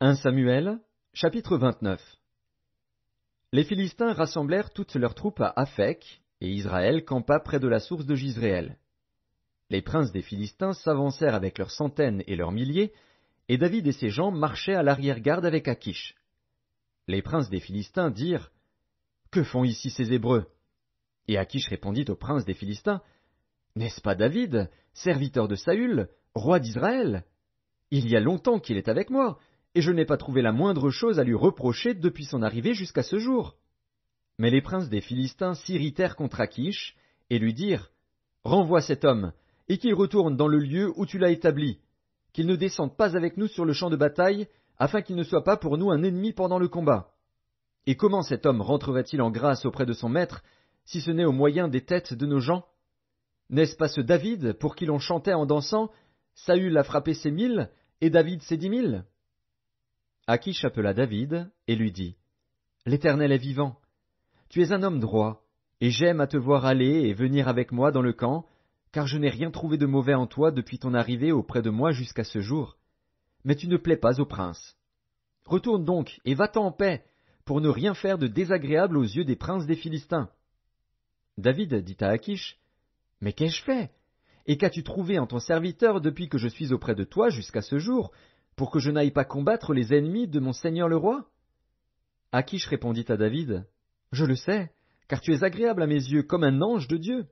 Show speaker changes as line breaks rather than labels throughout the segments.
1 Samuel, chapitre 29 Les Philistins rassemblèrent toutes leurs troupes à Afek, et Israël campa près de la source de Gisréel. Les princes des Philistins s'avancèrent avec leurs centaines et leurs milliers, et David et ses gens marchaient à l'arrière-garde avec Akish. Les princes des Philistins dirent Que font ici ces Hébreux Et Akish répondit aux princes des Philistins N'est-ce pas David, serviteur de Saül, roi d'Israël Il y a longtemps qu'il est avec moi et je n'ai pas trouvé la moindre chose à lui reprocher depuis son arrivée jusqu'à ce jour. Mais les princes des Philistins s'irritèrent contre Achish, et lui dirent, Renvoie cet homme, et qu'il retourne dans le lieu où tu l'as établi, qu'il ne descende pas avec nous sur le champ de bataille, afin qu'il ne soit pas pour nous un ennemi pendant le combat. Et comment cet homme rentrerait-il en grâce auprès de son maître, si ce n'est au moyen des têtes de nos gens N'est-ce pas ce David pour qui l'on chantait en dansant Saül a frappé ses mille, et David ses dix mille Akish appela David et lui dit L'Éternel est vivant. Tu es un homme droit, et j'aime à te voir aller et venir avec moi dans le camp, car je n'ai rien trouvé de mauvais en toi depuis ton arrivée auprès de moi jusqu'à ce jour. Mais tu ne plais pas au prince. Retourne donc et va-t'en en paix, pour ne rien faire de désagréable aux yeux des princes des Philistins. David dit à Akish Mais qu'ai-je fait Et qu'as-tu trouvé en ton serviteur depuis que je suis auprès de toi jusqu'à ce jour pour que je n'aille pas combattre les ennemis de mon seigneur le roi Akish répondit à David, Je le sais, car tu es agréable à mes yeux comme un ange de Dieu.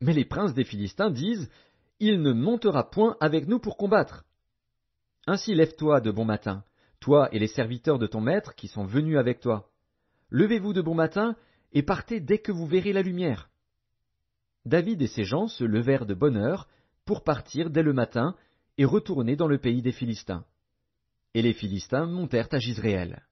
Mais les princes des Philistins disent, Il ne montera point avec nous pour combattre. Ainsi lève-toi de bon matin, toi et les serviteurs de ton maître qui sont venus avec toi. Levez-vous de bon matin et partez dès que vous verrez la lumière. David et ses gens se levèrent de bonne heure pour partir dès le matin et retourner dans le pays des Philistins et les Philistins montèrent à Gisréel.